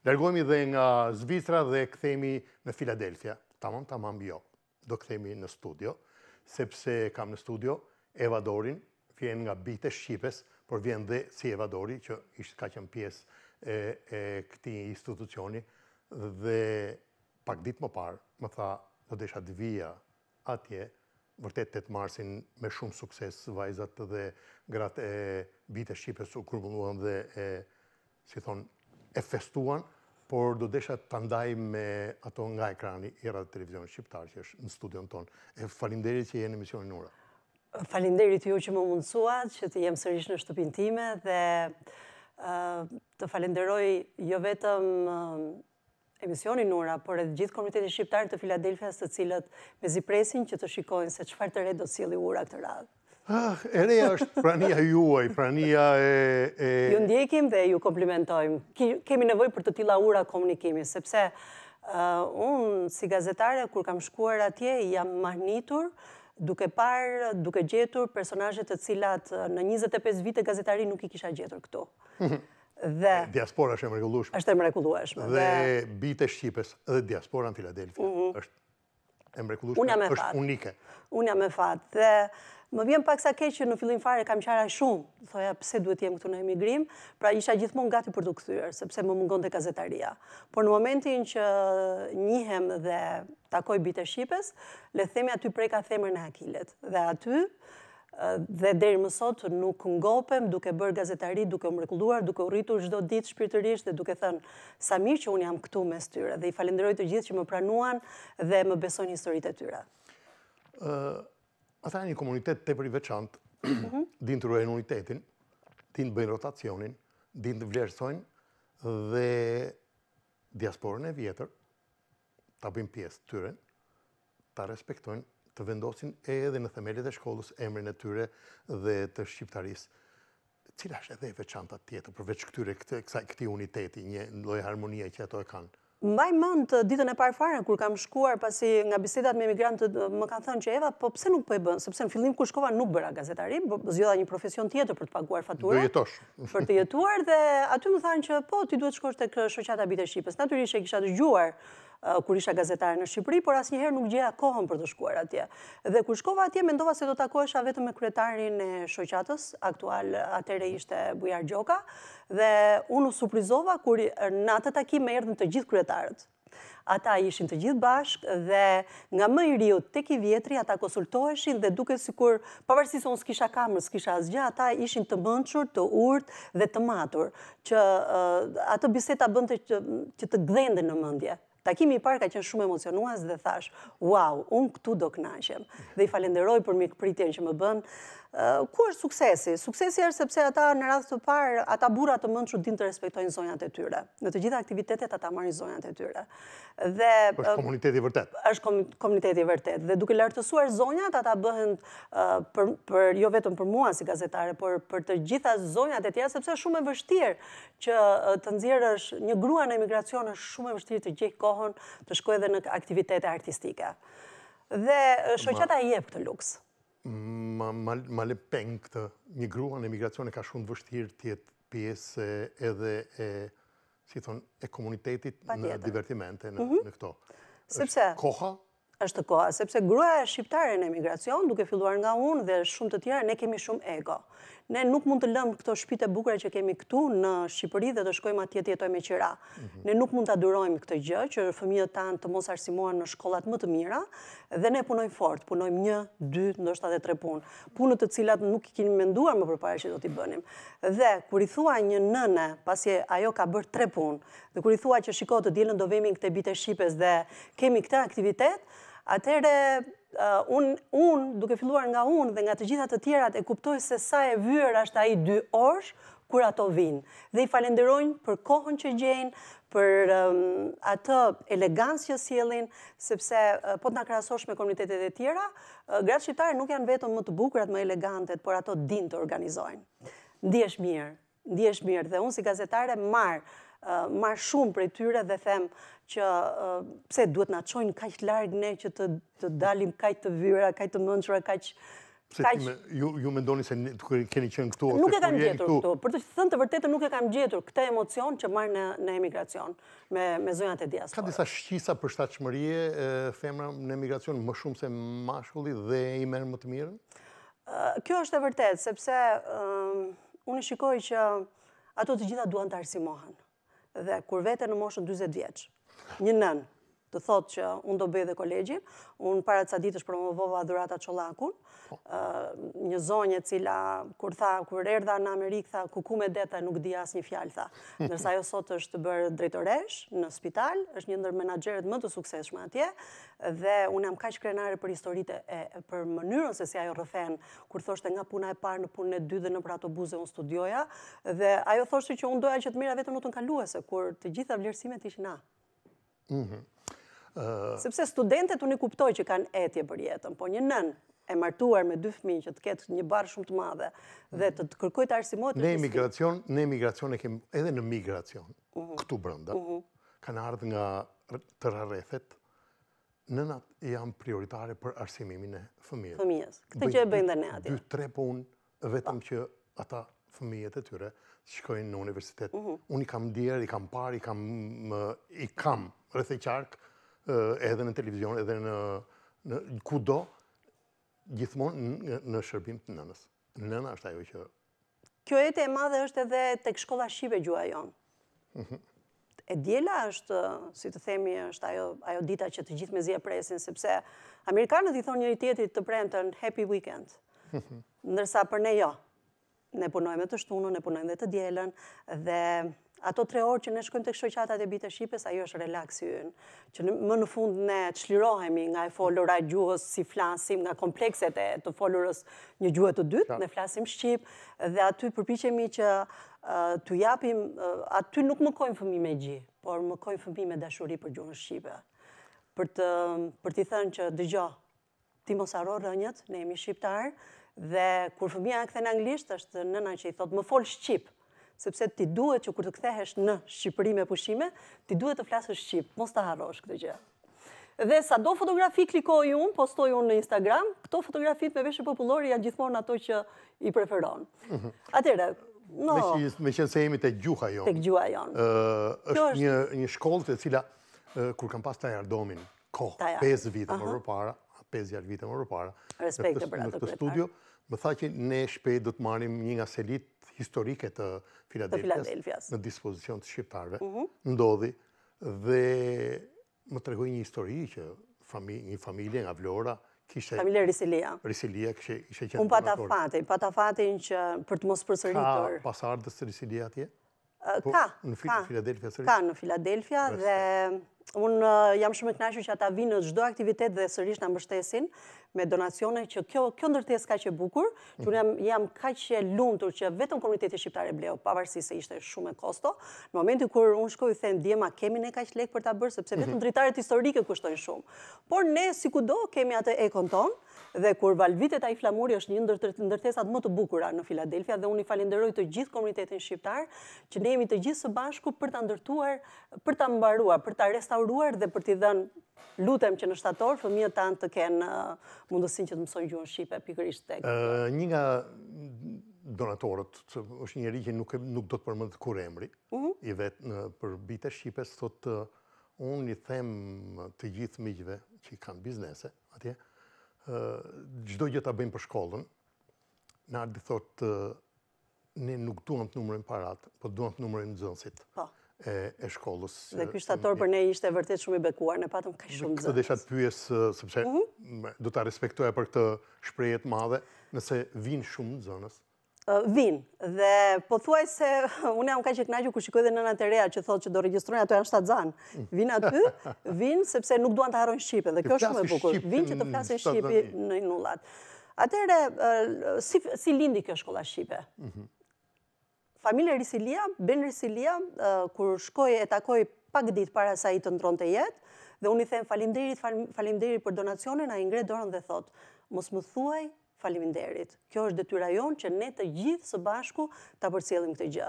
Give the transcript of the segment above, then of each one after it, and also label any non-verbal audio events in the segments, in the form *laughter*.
Lërgojmi dhe nga Zvitra dhe këthemi në Filadelfia. Tamam, tamam, jo. Do këthemi në studio, sepse kam në studio Eva Dorin, vjen nga bitë e Shqipes, por vjen dhe si Eva Dori, që ishtë ka qënë pjesë e, e këti institucioni, dhe pak ditë më parë, më tha, do desha të vija atje, vërtet të të marsin me shumë sukses vajzat dhe gratë e bitë e Shqipes u kërbunuan dhe e, si thonë, e festuan, por do desha të ndaj me ato nga ekrani i radhë televizion shqiptar që është në studion tonë. E falinderit që jenë emisionin ura. Falinderit ju që më mundësuat, që të jemë sërish në shtupin time dhe të falenderoj jo vetëm emisioni ura, por edhe gjithë Komiteti Shqiptar të Filadelfias të cilët me zipresin që të shikojnë se qëfar të redë do cili ura këtë radhë. Ah, e reja është prania juaj, prania e... Ju ndjekim dhe ju komplimentojmë. Kemi nevoj për të tila ura komunikimi, sepse uh, unë si gazetare, kur kam shkuar atje, jam mahnitur duke parë, duke gjetur personajet të cilat uh, në 25 vite gazetari nuk i kisha gjetur këto. *laughs* Dhe... Diaspora është e mrekullueshme. është e mrekullueshme. Dhe bite Shqipës dhe diaspora në Filadelfi. Mhm. është e mrekullueshme. Unë unike. e fatë. Unë jam e fatë. Dhe... Unë jam e fatë. Më vjen pak sa keqë që në fillin fare kam qara shumë, thëja pëse duhet t'jemë këtu në emigrim, pra isha gjithmon gati për të kthyer, sepse më më gazetaria. të Por në momentin që njihem dhe takoj bitë e Shqipës, le themi aty prej ka themër në hakilet. Dhe aty, dhe deri më sot nuk ngopem duke bërë gazetari, duke më mrekulluar, duke rritur çdo ditë shpirtërisht dhe duke thënë sa mirë që un jam këtu mes tyre dhe i falenderoj të gjithë që më pranuan dhe më besojnë historitë e tyre. ë Ata e një komunitet të për i veçantë, mhm. *clears throat* din të rrejnë unitetin, din të bëjnë rotacionin, din të vlerësojnë, dhe diasporën e vjetër, të bëjnë pjesë të ta të respektojnë, të vendosin edhe në themelit e shkollës, emrin e tyre dhe të shqiptarisë. Cila është edhe i veçanta tjetër, përveç këtyre këti uniteti, një lojë harmonia që ato e kanë? Mbaj mënd të ditën e parë farën, kur kam shkuar pasi nga bisedat me emigrantët, më kanë thënë që Eva, po pse nuk po e bënë, sepse në fillim kur shkova nuk bëra gazetari, po zhjodha një profesion tjetër për të paguar fatura. Dhe jetosh. *laughs* Për të jetuar dhe aty më thanë që po, ti duhet shkosh të kërë shoqata abit e Shqipës. Naturisht e kisha të gjuar Eh, kur isha gazetare në Shqipëri, por asnjëherë nuk gjeja kohën për të shkuar atje. Dhe kur shkova atje mendova se do takohesha vetëm me kryetarin e shoqatës aktual, atëre ishte Bujar Gjoka, dhe unë u surprizova kur në atë takim erdhën të gjithë kryetarët. Ata ishin të gjithë bashkë dhe nga më i riu tek i vjetri ata konsultoheshin dhe duke sikur pavarësisht se unë s'kisha kamër, s'kisha asgjë, ata ishin të mençur, të urt dhe të matur që eh, atë biseda bënte që, të gdhende në mendje. Takimi i parë ka qenë shumë emocionues dhe thash, "Wow, un këtu do kënaqem. Dhe i falenderoj për mikpritjen që më bën ku është suksesi? Suksesi është sepse ata në radhë të parë, ata burat të mëndë që din të respektojnë zonjat e tyre. Në të gjitha aktivitetet, ata marrë zonjat e tyre. Dhe, është komuniteti vërtet. është komuniteti vërtet. Dhe duke lartësuar zonjat, ata bëhen për, jo vetëm për mua si gazetare, por për të gjitha zonjat e tja, sepse shumë e vështirë që të nëzirë është një grua në emigracion është shumë e vështirë të kohën të në aktivitete artistike. Dhe shoqata i jep këtë luks ma le peng këtë një grua në emigracione ka shumë vështirë tjetë pjesë edhe e si thon, e komunitetit në divertimente në mhm. këto. Sëpse? Koha? është koha, sepse grua e shqiptare në emigracion, duke filluar nga unë dhe shumë të tjera, ne kemi shumë ego ne nuk mund të lëmë këto shpite bukre që kemi këtu në Shqipëri dhe të shkojmë atje tjetoj me qira. Mhm. Ne nuk mund të adurojmë këtë gjë që fëmijët tanë të mos arsimohen në shkollat më të mira dhe ne punojmë fort, punojmë një, dy, ndoshta e tre punë. Punët të cilat nuk i kini menduar më përpare që do t'i bënim. Dhe kur i thua një nëne, pasje ajo ka bërë tre punë, dhe kur i thua që shiko të dilën do vemi në këte bite shqipes dhe kemi këte aktivitet, atere Eh, unë duke filluar nga unë dhe nga të gjithat të tjerat e kuptoj se sa e vyrë ashtë i dy orsh kur ato vinë. Dhe i falenderojnë për kohën që gjenë, për atë elegancë që sielin, sepse eh, po të nga krasosh me komunitetet e tjera, eh, gratë shqiptare nuk janë vetëm më të bukrat, më elegantet, por ato din të organizojnë. Ndi është mirë, ndi është mirë, dhe unë si gazetare marë, marë shumë për e tyre dhe them që pse duhet në qojnë kaq të largë ne që të dalim kaq të vyra, kaq të mëndshra, kaq... Ju me ndoni se keni qenë këtu... Nuk e kam gjetur këtu, për të thënë të vërtetë nuk e kam gjetur këta emocion që marë në emigracion me zonjat e diaspora. Ka disa shqisa për shtachmërie femra në emigracion më shumë se mashulli dhe i merë më të mirën? Kjo është e vërtetë, sepse unë shikoj që ato të gjitha duan të arsimohanë dhe kur vete në moshën 20 vjeqë, një nënë, të thot që unë do bëjë dhe kolegji, unë para të sa ditë është promovova dhurata qolakun, po. një zonje cila, kur tha, kur erdha në Amerikë, tha, ku ku me deta nuk di asë një fjalë, tha. *laughs* Nërsa jo sot është të bërë drejtoresh në spital, është një ndër menagerët më të sukseshme atje, dhe unë jam kaq krenare për historite e për mënyrën se si ajo rëfen, kur thoshte nga puna e parë në punën e dy dhe në prato buze unë studioja, dhe ajo thoshte që unë doja që të mira vetëm në të nkaluese, kur të gjitha vlerësimet ishë na. Mhm. Sepse studentet unë i kuptoj që kanë etje për jetën, po një nën e martuar me dy fmi që të ketë një barë shumë të madhe dhe të të kërkoj të arsimot... Ne emigracion, ne emigracion e kemë edhe në migracion, mhm. këtu brënda, mhm. kanë ardhë nga të rarethet, nënat janë prioritare për arsimimin e fëmijet. Fëmijes, këtë që e bëjnë dhe ne atje. Dy, tre pun, po vetëm që ata fëmijet e tyre shkojnë në universitet. Mhm. Unë i kam djerë, i kam parë, i kam rrëthe qarkë, edhe në televizion, edhe në kudo, gjithmonë në shërbim të nënës. Nëna është ajo që... Kjo e te madhe është edhe tek shkolla Shqipe gjua jonë. Mhm. E djela është, si të themi, është ajo dita që të gjithë me zi e presin, sepse Amerikanët i thonë njëri tjetit të premten, të në happy weekend, mhm. ndërsa për ne jo. Ne punojme të shtunën, ne punojme dhe të djelen, dhe ato tre orë që ne shkojmë të këshoqatat e bitë e shqipës, ajo është relaxi yën. Që më në fund ne të shlirohemi nga e folora gjuhës si flasim nga komplekset e të folurës një gjuhët të dytë, ne flasim shqipë, dhe aty përpichemi që të japim, aty nuk më kojmë fëmi me gjithë, por më kojmë fëmi me dashuri për gjuhën shqipë. Për të t'i thënë që dëgjo, ti mos arro rënjët, ne jemi shqiptarë, dhe kur fëmija e këthe në anglisht, është nëna që i thotë më folë shqipë, sepse ti duhet që kur të kthehesh në Shqipëri me pushime, ti duhet të flasë Shqipë, mos të harrosh këtë gjë. Dhe sa do fotografi klikoj unë, postoj unë në Instagram, këto fotografit me veshë populori janë gjithmonë ato që i preferon. Mhm. Atere, no... Me qënë se jemi të gjuha jonë. Të gjuha jonë. është një shkollë të cila, kur kam pas taj ardomin, ko, 5 vite më rëpara, 5-6 vite më rëpara, në këtë studio, më tha që ne shpejt do të marim një nga selit historike të Filadelfias në dispozicion të shqiptarve, mhm. ndodhi, dhe më të një histori që një familje nga Vlora, Familje Risilia. Risilia, kështë e qëtë nëmatorë. Unë pata fatin, pata fatin që për të mos përsëritur. Ka pasardës të Risilia atje? Po, ka, ka, ka në Filadelfia dhe unë jam shumë e knashu që ata vinë në gjdo aktivitet dhe sërish në mështesin me donacione, që kjo ndërtes ka që bukur, që unë jam ka që luntur që vetëm komuniteti shqiptare bleu, pavarësi se ishte shumë e kosto, në momenti kur unë shkoj, thënë, djema, kemi ne ka që lekë për ta bërë, sepse vetëm mhm. dritarët historike kushtojnë shumë. Por ne, si ku do, kemi atë ekon konton, dhe kur valvitet a i flamuri është një ndërtesat më të bukura në Filadelfia dhe unë i falenderoj të gjithë komunitetin shqiptar që ne jemi të gjithë së bashku për të ndërtuar, për të mbarua, për të restauruar dhe për të dhenë lutem që në shtator fëmijët të anë të kenë uh, mundësin që të mësojnë gjuhën Shqipe pikërisht tek. Një nga donatorët, është një rikë nuk, nuk do të përmëndë kur emri, mhm. i vetë në, për bite Shqipes, thotë, unë i them të gjithë miqve që kanë biznese, atje, gjdo gjë të bëjmë për shkollën, në ardi thotë, ne nuk duham të numërin parat, po duham të numërin dëzënsit. Po. E, e shkollës. Dhe ky shtator për ne ishte vërtet shumë i bekuar, ne patëm kaq shumë zë. Këtë dhe shatë pyes sepse mhm. do ta respektoja për këtë shprehje të madhe, nëse vinë shumë zonës vinë. Dhe po thuaj se, *laughs* unë jam ka që knajgju ku shikoj dhe nëna të reja që thotë që do registrojnë, ato janë shtatë zanë. Vinë aty, *laughs* vinë sepse nuk duan të haronë Shqipën. Dhe kjo shumë e bukur. Vinë që të flasin Shqipën në nullat. Atere, si lindi kjo shkolla Shqipe? Mhm. Familje Risilia, Ben Risilia, kur shkoj e takoj pak ditë para sa i të ndronë të jetë, dhe unë i them falimderit, falimderit për donacionin, a i ngre dorën dhe thotë, mos më thuaj faliminderit. Kjo është detyra jonë që ne të gjithë së bashku të përcjelim këtë gjë.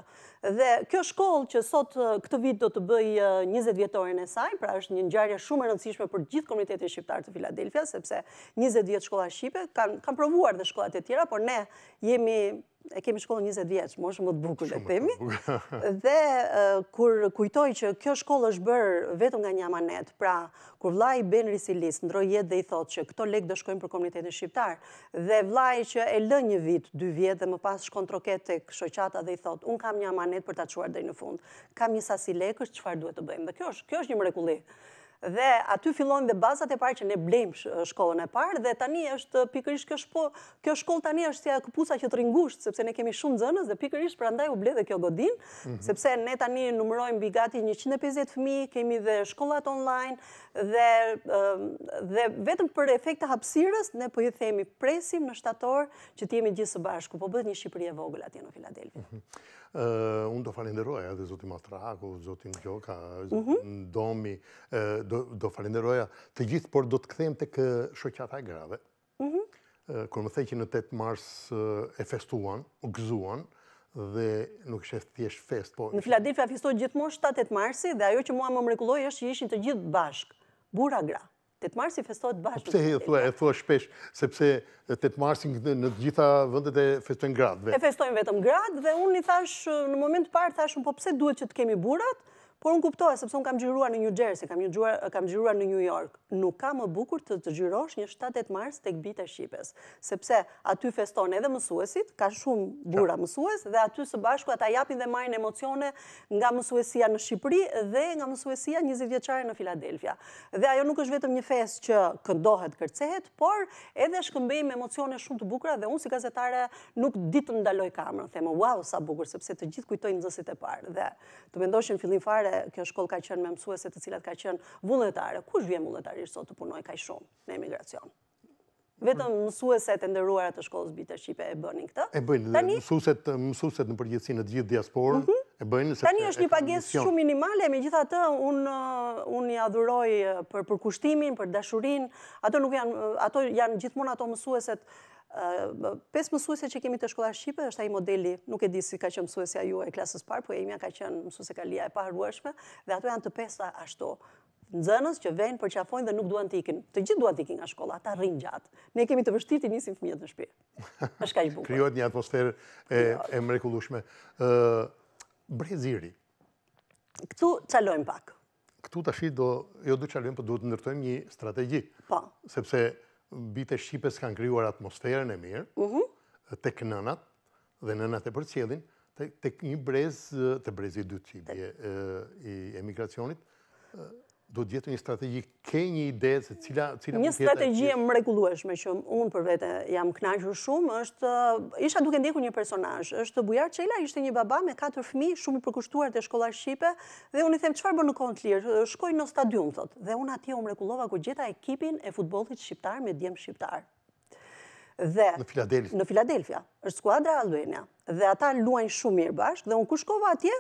Dhe kjo shkollë që sot këtë vit do të bëj 20 vjetorin e saj, pra është një njarja shumë rëndësishme për gjithë komunitetin shqiptar të Filadelfia, sepse 20 vjetë shkolla Shqipe kanë provuar dhe shkollat e tjera, por ne jemi e kemi shkollën 20 vjetës, më shumë më të bukur *laughs* dhe temi, dhe kur kujtoj që kjo shkollë është bërë vetë nga një amanet, pra kur vlaj i benë risilis, jetë dhe i thotë që këto lek do shkojnë për komunitetin shqiptar, dhe vlaj që e lë një vitë, dy vjetë dhe më pas shkon troket të këshoqata dhe i thotë, unë kam një amanet për të atëshuar dhe i në fundë, kam një sasi lekës qëfar duhet të bëjmë, dhe kjo është një mrekulli dhe aty fillojnë dhe bazat e parë që ne blejmë shkollën e parë dhe tani është pikërisht kjo shpo, kjo shkollë tani është si këpusa që të ringusht, sepse ne kemi shumë zënës dhe pikërisht për andaj u blej dhe kjo godin, mhm. sepse ne tani numërojmë bigati 150 fmi, kemi dhe shkollat online dhe vetëm për efekte hapsirës, ne po jetë themi presim në shtator që t'jemi gjithë së bashku, po bëdhë një Shqipëri e vogëla t'jë në Filadelfi. Mhm. Unë do falenderoj, edhe zotin zotin Gjoka, zotin mhm. Domi, do falenderoja të gjithë, por do të këthejmë të kë shëqata e grave. Mhm. Kërë më thej që në 8 mars e festuan, u gëzuan, dhe nuk është e thjesht fest, po... Në Filadelfia festoj gjithë 7-8 marsi, dhe ajo që mua më mrekuloj është që ishin të gjithë bashkë, bura gra. 8 marsi festojt bashkë. Po Përse e thua, e thua shpesh, sepse 8 marsi në gjitha vëndet e festojnë gradve. E festojnë vetëm gradve, dhe unë i thash, në moment parë, thash, po pse duhet që të kemi burat, Por unë kuptohet, sepse unë kam gjyruar në New Jersey, kam, gjyruar, kam në New York, nuk ka më bukur të të gjyrosh një 7-8 mars të këbit e Shqipes. Sepse aty feston edhe mësuesit, ka shumë bura mësues, dhe aty së bashku ata japin dhe marrin emocione nga mësuesia në Shqipëri dhe nga mësuesia 20 vjeqare në Filadelfia. Dhe ajo nuk është vetëm një fest që këndohet, kërcehet, por edhe shkëmbej me emocione shumë të bukura dhe unë si gazetare nuk ditë të ndaloj kamrën. wow, sa bukur, sepse të gjithë kujtojnë nëzësit e parë. Dhe të mendoshin fillim fare kjo shkoll ka qenë me mësuese të cilat ka qenë vullnetare. Kush vjen vullnetarisht sot të punojë kaq shumë në emigracion? Vetëm mësueset e nderuara të shkollës bitë shqipe e bënin këtë. E bëjnë Tani... mësueset mësueset në përgjithësi në të gjithë diasporën. Mhm. E bëjnë se Tani është një pagesë shumë minimale, megjithatë un uh, un i adhuroj uh, për përkushtimin, për dashurinë. Ato nuk janë uh, ato janë gjithmonë ato mësueset Pes mësuese që kemi të shkolla Shqipe, është ai modeli, nuk e di si ka qenë mësuesja juaj klasës parë, po emja ka qenë mësuese Kalia e paharrueshme dhe ato janë të pesta ashtu nxënës që vijnë për qafojnë dhe nuk duan të ikin. Të gjithë duan të ikin nga shkolla, ata rrin gjatë. Ne kemi të vështirë të nisim fëmijët në shtëpi. Është kaq bukur. Krijohet një atmosferë e, e mrekullueshme. ë uh, Breziri. Ktu çalojm pak. Ktu tash do jo do çalojm, por duhet të ndërtojmë një strategji. Po. Sepse bitë e Shqipës kanë kryuar atmosferën e mirë, të kënënat dhe nënat e përcjedin, të një brez, të brezë i dytë që i emigracionit, do të jetë një strategi, ke një ide se cila cila mund të jetë. Një strategji e mrekullueshme që un për vete jam kënaqur shumë është isha duke ndjekur një personazh, është Bujar Çela, ishte një baba me katër fëmijë shumë i përkushtuar te shkolla shqipe dhe un i them çfarë bën në kohën e lirë? Shkoi në stadium thot, Dhe un atje u mrekullova kur gjeta ekipin e futbollit shqiptar me djem shqiptar. Dhe në Filadelfi. Në Filadelfi, është skuadra Alvenia dhe ata luajnë shumë mirë bashkë dhe un kur shkova atje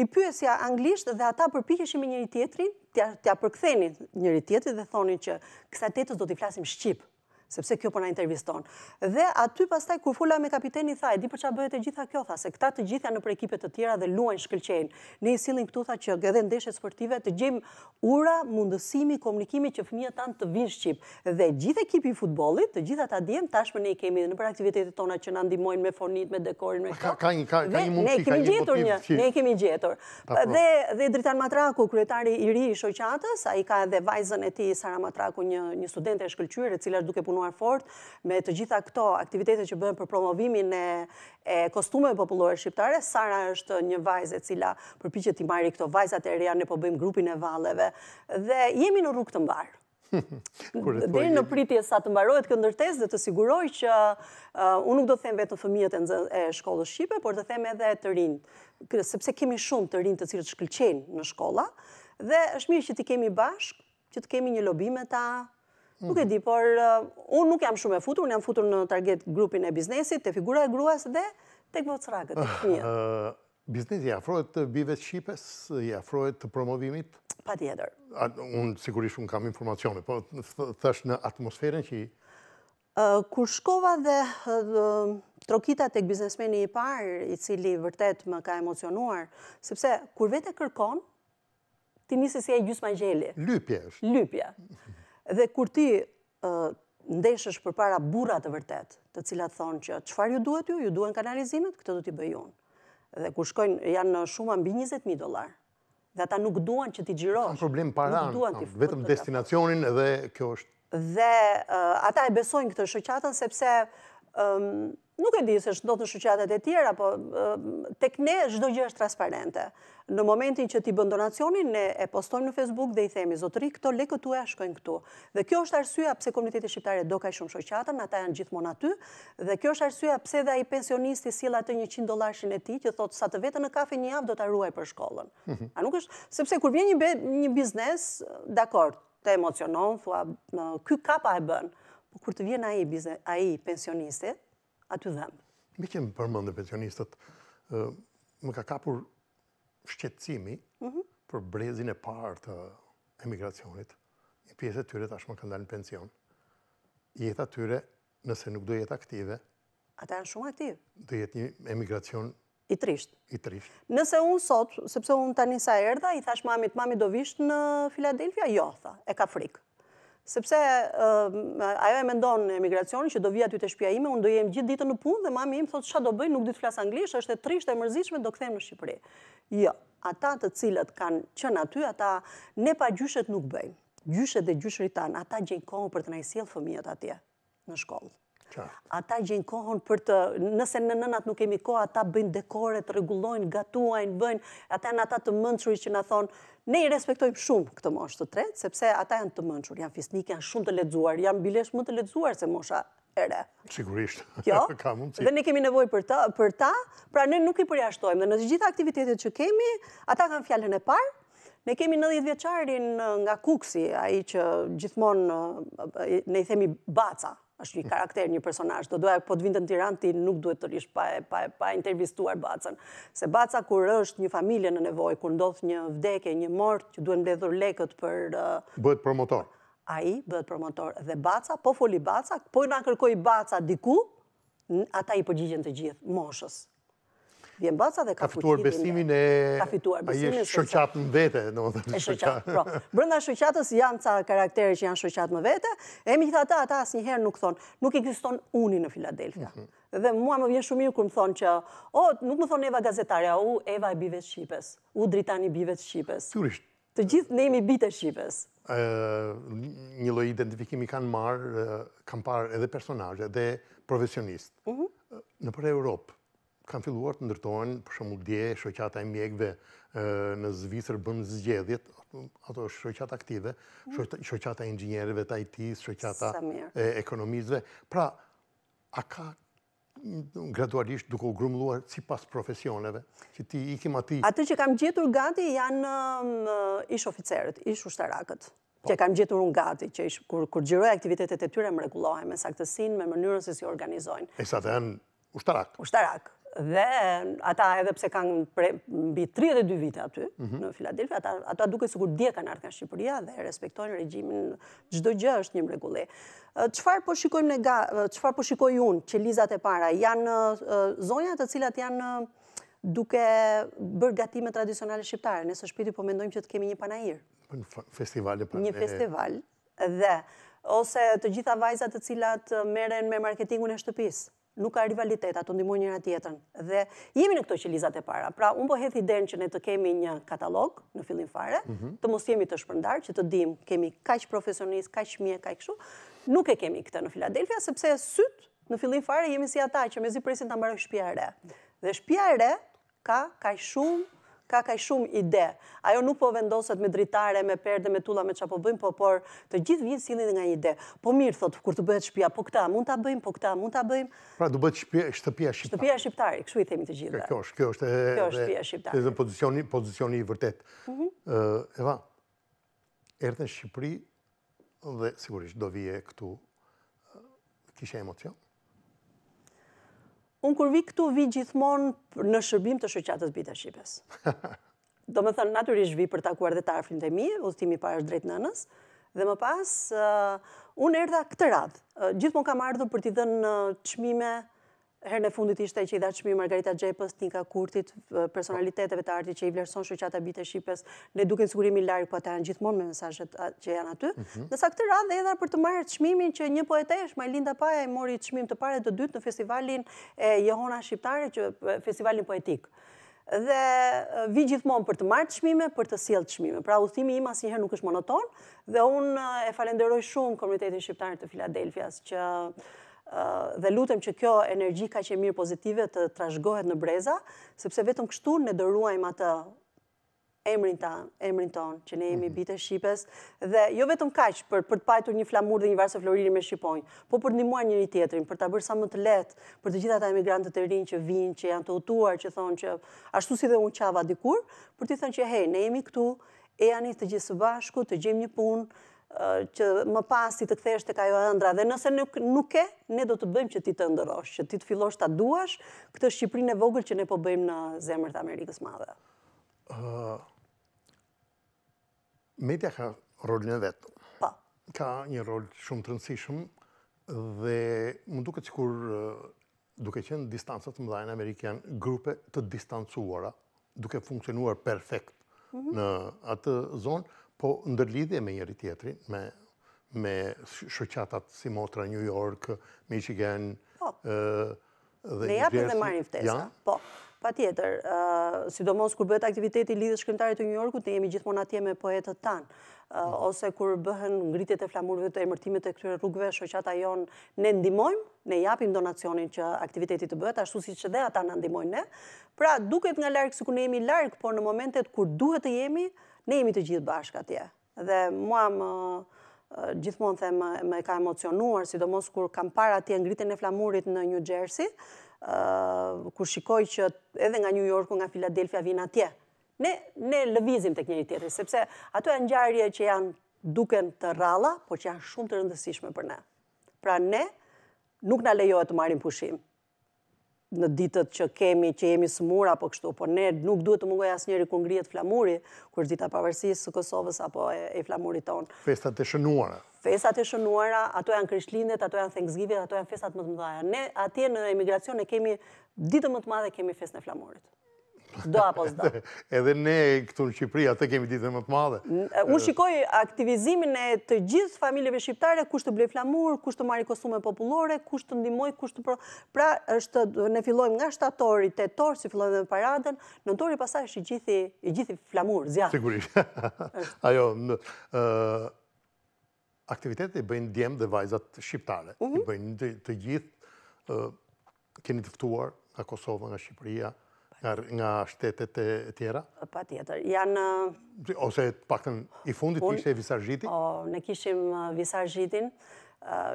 i pyesja anglisht dhe ata përpiqeshin me njëri tjetrin t'ja përkëthenit njëri tjetët dhe thonin që kësa tetës do t'i flasim Shqipë sepse kjo po na interviston. Dhe aty pastaj kur fula me kapiteni tha, e di për çfarë bëhet e gjitha kjo, tha se këta të gjitha janë për ekipet të tjera dhe luajnë shkëlqejnë. Ne i sillim këtu tha që edhe ndeshjet sportive të gjejmë ura, mundësimi, komunikimi që fëmijët tanë të vinë shqip. Dhe gjithë ekipi i futbollit, të gjitha ata dijen tashmë ne i kemi në për aktivitetet tona që na ndihmojnë me fornit me dekorin, me këtë. Ka, ka një ka, një mundësi, ne kemi ka gjetur një, dhe dhe Matraku, kryetari i ri i shoqatës, ai ka edhe vajzën e tij Sara Matraku, një një studente e shkëlqyer e cila është duke punuar fort me të gjitha këto aktivitetet që bëhen për promovimin e e kostume popullore shqiptare. Sara është një vajzë e cila përpiqet të marrë këto vajzat e reja ne po bëjmë grupin e valleve dhe jemi në rrugë të mbar. *laughs* Deri në pritje sa të mbarohet kjo ndërtesë dhe të siguroj që uh, unë nuk do të them vetëm fëmijët e, e shkollës shqipe, por të them edhe të rinj, sepse kemi shumë të rinj të cilët shkëlqejnë në shkolla dhe është mirë që ti kemi bashkë, që të kemi një lobi ta, Nuk e di, por uh, unë nuk jam shumë e futur, unë jam futur në target grupin e biznesit, të figura e gruas dhe *laughs* uh, të këvot së të këmijë. Biznesi jafrojt të bivet Shqipes, jafrojt të promovimit? Pa tjeder. Unë sigurisht unë kam informacione, po thësh në atmosferën që i... Uh, kur shkova dhe trokita të këbiznesmeni i parë, i cili vërtet më ka emocionuar, sepse kur vete kërkon, ti njësë si e gjusë ma gjeli. Lypje është. Lypje. *laughs* Dhe kur ti ndeshësh për para burat të vërtet, të cilat thonë që qëfar ju duhet ju, ju duhet në kanalizimet, këtë du t'i bëjun. Dhe kur shkojnë, janë në shumë mbi 20.000 dolar. Dhe ata nuk duan që ti gjirosh. Kanë problem paran, po, vetëm destinacionin dhe kjo është. Dhe ata e besojnë këtë shëqatën, sepse nuk e di se shdo të shqyqatet e tjera, po tek ne shdo gjë është transparente. Në momentin që ti bën donacionin, ne e postojmë në Facebook dhe i themi, zotëri, këto le këtu e ashkojnë këtu. Dhe kjo është arsua pse komunitetit shqiptare do ka shumë shqyqatën, ata janë gjithmonë aty, dhe kjo është arsua pse dhe i pensionisti sila të një 100 dolarshin e ti, që thotë sa të vetë në kafe një javë do të arruaj për shkollën. Mhm. A nuk është, sepse kur vjen një, një biznes, të emocionon, thua, kapa e bën, po kur të vjen biznes, aji pensionistit, aty dhemë. Mi kemë përmëndë pensionistët, më ka kapur shqetsimi mhm. për brezin e parë të emigracionit, një pjesë të tyre tashmë ka ndalën pension, jetë atyre nëse nuk do jetë aktive. Ata janë shumë aktive. Do jetë një emigracion... I trisht. I trisht. Nëse unë sot, sepse unë tani sa erda, i thash mamit, mamit do vishë në Filadelfia? Jo, tha, e ka frikë. Sepse ajo e mendon në emigracionin që do vija ty të shpia ime, unë do jem gjithë ditë në punë dhe mami im thotë qa do bëjnë, nuk dy të flasë anglisht, është e trisht e mërzishme, do këthejmë në Shqipëri. Jo, ata të cilët kanë qënë aty, ata ne pa gjyshet nuk bëjnë. Gjyshet dhe gjyshri tanë, ata gjenë kohë për të nëjësielë fëmijët atje në shkollë. Ata gjenë kohën për të, nëse në nënat nuk kemi kohë, ata bëjnë dekore, të regullojnë, gatuajnë, bëjnë, ata janë ata të mëndshuri që në thonë, ne i respektojmë shumë këtë moshë të tretë, sepse ata janë të mëndshuri, janë fisnik, janë shumë të ledzuar, janë bilesh më të ledzuar se mosha ere. Sigurisht, Kjo? *laughs* Dhe ne kemi nevoj për, për ta, pra ne nuk i përjashtojmë, dhe në gjitha aktivitetet që kemi, ata kanë fjallën e parë, Ne kemi 90 vjeçarin uh, nga Kuksi, ai që gjithmonë uh, ne i themi Baca, është një karakter, një personaj, do doja, po të vindë në tiran, ti nuk duhet të rishë pa, pa, pa intervistuar bacën. Se baca, kur është një familje në nevoj, kur ndodhë një vdekje, një mort, që duhet mbledhur lekët për... Uh, bëhet promotor. A i bëhet promotor. Dhe baca, po foli baca, po i nga kërkoj baca diku, ata i përgjigjen të gjithë, moshës vjen baca dhe ka fituar besimin e... Ka fituar besimin e... A më vete, në më dhe Pro, brënda shoqatës janë ca karakterit që janë shoqat më vete, e mi këta ta, ata asë njëherë nuk thonë, nuk eksiston uni në Filadelfia. Mhm. Dhe mua më vjen shumë mirë kërë më thonë që, o, nuk më thonë Eva Gazetaria, u Eva e bivet Shqipes, u Dritani bivet Shqipes. Kërështë? Të gjithë ne imi bite Shqipes. Një loj identifikimi kanë marë, kanë parë edhe personaje dhe profesionistë. Mhm. Në për Europë, kam filluar të ndërtohen, për shumë dje, shoqata e mjekve në Zvicër bën zgjedhjet, ato është shoqata aktive, mhm. shoqata e inxinjereve të IT-s, shoqata e ekonomizve. Pra, a ka gradualisht duke u grumluar si pas profesioneve, që ti ikim ati... Atë që kam gjetur gati janë um, ish oficerët, ish ushtarakët po. që kam gjetur unë gati, që ish, kur, gjiroj aktivitetet e tyre, më regulohem me saktësin, me mënyrën se si organizojnë. E sa të janë ushtarak? Ushtarak, dhe ata edhe pse kanë pre, mbi 32 vite aty mhm. në Filadelfia, ata, ata duke sikur e kanë ardhur nga Shqipëria dhe respektojnë regjimin, çdo gjë është një mrekulli. Çfarë po shikojmë ne çfarë po shikoj unë që lizat e para janë zonja të cilat janë duke bërë gatime tradicionale shqiptare. Ne së shpiti po mendojmë që të kemi një panair. Një festival e panair. Një festival dhe ose të gjitha vajzat të cilat meren me marketingun e shtëpisë nuk ka rivalitet, ato ndihmojnë njëra tjetrën. Dhe jemi në këto qelizat e para. Pra, un po hedh idenë që ne të kemi një katalog në fillim fare, mm -hmm. të mos jemi të shpërndar, që të dim kemi kaq profesionist, kaq mjek, kaq kështu. Nuk e kemi këtë në Filadelfia sepse syt në fillim fare jemi si ata që mezi presin ta mbaroj shtëpia e re. Dhe shtëpia e re ka kaq shumë ka kaj shumë ide. Ajo nuk po vendoset me dritare, me perde, me tulla, me qa po bëjmë, po por të gjithë vjetë silin nga ide. Po mirë, thotë, kur të bëhet shpia, po këta mund të bëjmë, po këta mund të bëjmë. Pra, të bëhet shpia shqiptari. Shtëpia shqiptari, kështu i themi të gjithë. Kjo është, kjo është. Kjo është shpia shqiptari. Dhe pozicioni, pozicioni i vërtet. Mhm. Eva, erdhe në Shqipëri dhe sigurisht do vije këtu kishe emocion. Unë kur vi këtu, vi gjithmonë në shërbim të shëqatës Bita Shqipës. *laughs* Do me thënë, naturisht, vi për takuar dhe ta rëflin të e mi, u thimi pa është drejt në dhe më pas, uh, unë erda këtë radhë. Uh, gjithmonë kam ardhur për t'i dhe në uh, qmime... Herë në fundit ishte që i dha qëmi Margarita Gjepës, Tinka Kurtit, personaliteteve të arti që i vlerëson shuqat e bitë e Shqipës, ne duke në sigurimi lari, po ata janë gjithmonë me mesajët që janë aty. Mhm. Në sa këtë radhe edhe për të marrë të që një poetesh, është, paja i mori të të pare të dytë në festivalin e Johona Shqiptare, që festivalin poetikë dhe vi gjithmonë për të marrë të për të sjellë të Pra, u ima si nuk është monoton, dhe unë e falenderoj shumë komunitetin shqiptarën të Filadelfias, që dhe lutem që kjo energji ka që mirë pozitive të trashgohet në breza, sepse vetëm kështu në dëruajmë atë emrin ta, emrin tonë, që ne jemi mhm. e Shqipes, dhe jo vetëm kaqë për të pajtur një flamur dhe një varse floriri me Shqipojnë, po për një njëri tjetërin, për të bërë sa më të letë, për të gjitha ta emigrantët të rinë që vinë, që janë të utuar, që thonë që ashtu si dhe unë qava dikur, për të thënë që hej, ne jemi këtu, e janë i të gjithë së bashku, të gjemë një punë, që më pas i të kthesh tek ajo ëndra dhe nëse nuk nuk e ne do të bëjmë që ti të ëndrrosh, që ti të fillosh ta duash këtë Shqipërinë e vogël që ne po bëjmë në zemër të Amerikës Madhe. media ka rolin e vetë. Po. Ka një rol shumë të rëndësishëm dhe më duket sikur duke qenë distanca të dhajnë në Amerikë janë grupe të distancuara, duke funksionuar perfekt mhm. në atë zonë, po ndërlidhje me njëri tjetrin, me, me shëqatat si motra New York, Michigan, po, uh, dhe Ne japim dhe marim ftesa. Po, pa tjetër, sidomos kur bëhet aktiviteti lidhë shkrimtarit të New Yorku, ne jemi gjithmonë atje me poetët tanë. Mm. ose kur bëhen ngritjet e flamurve të emërtimit të këtyre rrugëve, shoqata jonë ne ndihmojmë, ne japim donacionin që aktiviteti të bëhet, ashtu që dhe ata na ndihmojnë ne. Pra, duket nga larg sikur ne jemi larg, por në momentet kur duhet të jemi, ne jemi të gjithë bashkë atje. Dhe mua më gjithmonë them më ka emocionuar, sidomos kur kam parë atje ngritjen e flamurit në New Jersey, uh, kur shikoj që edhe nga New Yorku, nga Philadelphia vin atje. Ne ne lëvizim tek njëri tjetri, sepse ato janë ngjarje që janë duken të ralla, por që janë shumë të rëndësishme për ne. Pra ne nuk na lejohet të marrim pushim në ditët që kemi, që jemi smur, apo kështu, por ne nuk duhet të mungoj asë njëri kërë ngrijet flamuri, kërë dita pavërsisë së Kosovës apo e flamuri tonë. Festat e shënuara. Festat e shënuara, ato janë kryshlindet, ato janë thengzgivet, ato janë festat më të mëdhaja. Ne atje në emigracion e kemi, ditë më të madhe kemi fest në flamurit. Do apo s'do. Edhe ne këtu në Shqipëri, atë kemi ditë më të madhe. Unë shikoj aktivizimin e të gjithë familjeve shqiptare, kushtë të blej flamur, kushtë të marri kostume populore, kushtë të ndimoj, kushtë të pro... Pra, është ne fillojmë nga shtatori, të torë, si fillojmë dhe në paradën, në pasaj është i gjithi flamur, zja. Sigurisht. Ajo, në... Aktivitetet i bëjnë djemë dhe vajzat shqiptare. I mhm. bëjnë të gjithë, keni të këtuar nga Kosovë, nga Shqipëria, nga shtetet e tjera? Pa tjetër, janë... Ose pakten i fundit ishte visajgjiti? O, ne kishim visajgjitin,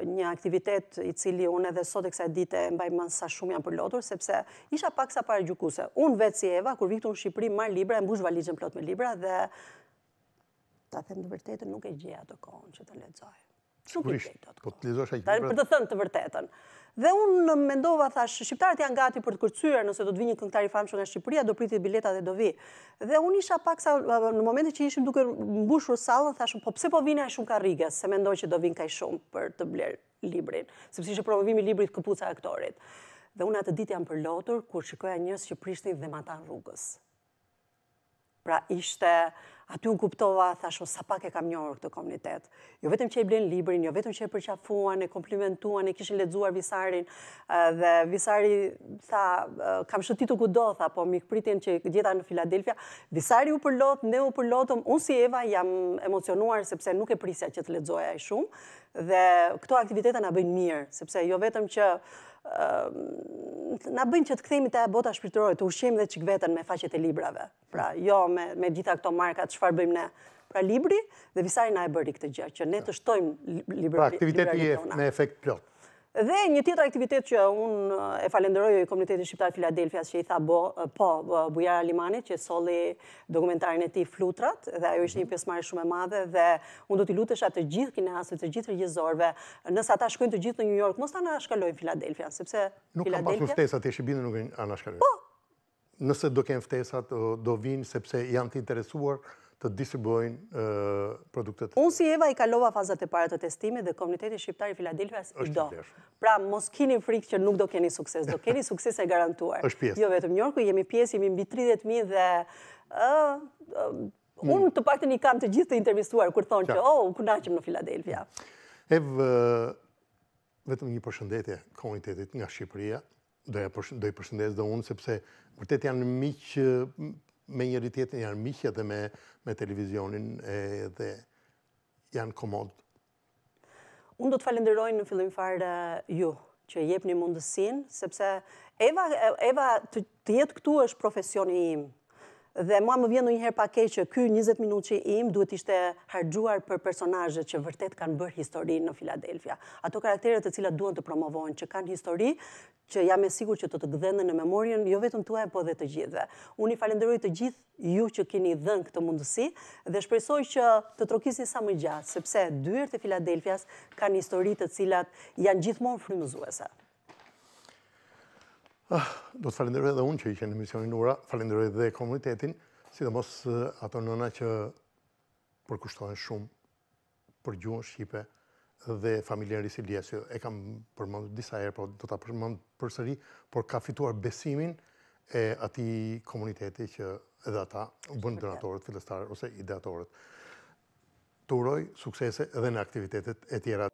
një aktivitet i cili unë edhe sot e kësa dite mbajmë sa shumë janë përlotur, sepse isha pak sa pare gjukuse. Unë vetë si Eva, kur viktu në Shqipëri, marë libra, e mbush valizën plot me libra, dhe ta them të vërtetën nuk e gjeja të kohën që të ledzojë. Nuk Po të për të thënë të vërtetën. Dhe unë në mendova, thash, shqiptarët janë gati për të kërcyrë, nëse do të vinjë këngëtari famshë nga Shqipëria, do pritit biletat dhe do vi. Dhe unë isha pak sa, në momente që ishim duke mbushur salën, thash, po pse po vinë a shumë ka rigës, se mendoj që do vinë ka shumë për të blerë librin, sepse ishe promovimi librit këpuca aktorit. Dhe unë atë dit jam për lotur, kur shikoja njës që prishtin dhe matan rrugës. Pra ishte aty unë kuptova, thashu, sa pak e kam njohër këtë komunitet. Jo vetëm që e blenë librin, jo vetëm që e përqafuan, e komplimentuan, e kishin ledzuar visarin, dhe visari, tha, kam shëtitu ku do, tha, po mi këpritin që gjitha në Filadelfia, visari u përlot, ne u përlotëm, unë si Eva jam emocionuar, sepse nuk e prisja që të ledzoja e shumë, dhe këto aktivitete na bëjnë mirë sepse jo vetëm që na bëjnë që të tkëhemi te bota shpirtërore, të ushqejmë dhe çik veten me faqet e librave. Pra jo me me gjitha këto markat çfarë bëjmë ne? Pra libri dhe Visari na e bëri këtë gjë që ne të shtojmë librari. Pra aktiviteti i në me efekt plot. Dhe një tjetër aktivitet që unë e falenderoj i Komunitetin Shqiptar Filadelfias që i tha po, Bujara Limani, që soli dokumentarin e ti Flutrat, dhe ajo ishte një pjesëmarrje shumë e madhe, dhe unë do t'i lutesha të gjithë kineasve, të gjithë regjizorve, nëse ata shkojnë të gjithë në New York, mos ta në ashkalojnë Filadelfia, sepse nuk Filadelfia... Nuk kam pasur ftesat e Shqibinë, nuk në ashkalojnë. Po! Nëse do kënë ftesat, do vinë, sepse janë të interesuar, të distribuojnë produktet. Unë si Eva i kalova fazat e para të testimit dhe Komuniteti Shqiptari Filadilfës i do. Pra, mos kini frikë që nuk do keni sukses, do keni sukses e garantuar. është pjesë. Jo, vetëm një orku, jemi pjesë, jemi mbi 30.000 dhe... Hmm. Unë të pak të një kam të gjithë të intervistuar, kur thonë që, oh, ku naqëm në Filadelfia. Eva, vetëm një përshëndetje Komunitetit nga Shqipëria, do i përshëndes dhe unë, sepse vërtet janë në me njëri tjetën janë miqja dhe me, me televizionin dhe janë komod. Unë do të falenderojnë në fillim farë ju, që jep një mundësin, sepse Eva, Eva të, jetë këtu është profesioni imë, dhe mua më vjen ndonjëherë pa keq që ky 20 minutë që im duhet ishte harxuar për personajët që vërtet kanë bërë histori në Filadelfia. Ato karaktere të cilat duan të promovohen, që kanë histori, që jam e sigur që të të gdhenë në memorien, jo vetëm tuaj, po dhe të gjithve. Unë i falenderoj të gjithë ju që keni dhënë këtë mundësi dhe shpresoj që të trokisni sa më gjatë, sepse dyert e Filadelfias kanë histori të cilat janë gjithmonë frimëzuese. Ah, do të falenderoj edhe unë që ishe në misionin ura, falenderoj edhe komunitetin, sidomos eh, ato nëna që përkushtohen shumë për gjuhën Shqipe dhe familjeri si Ljesi. E kam përmënd disa erë, po do të përmënd përsëri, por ka fituar besimin e ati komuniteti që edhe ata bënë donatorët filestarë ose ideatorët. Të uroj suksese edhe në aktivitetet e tjera.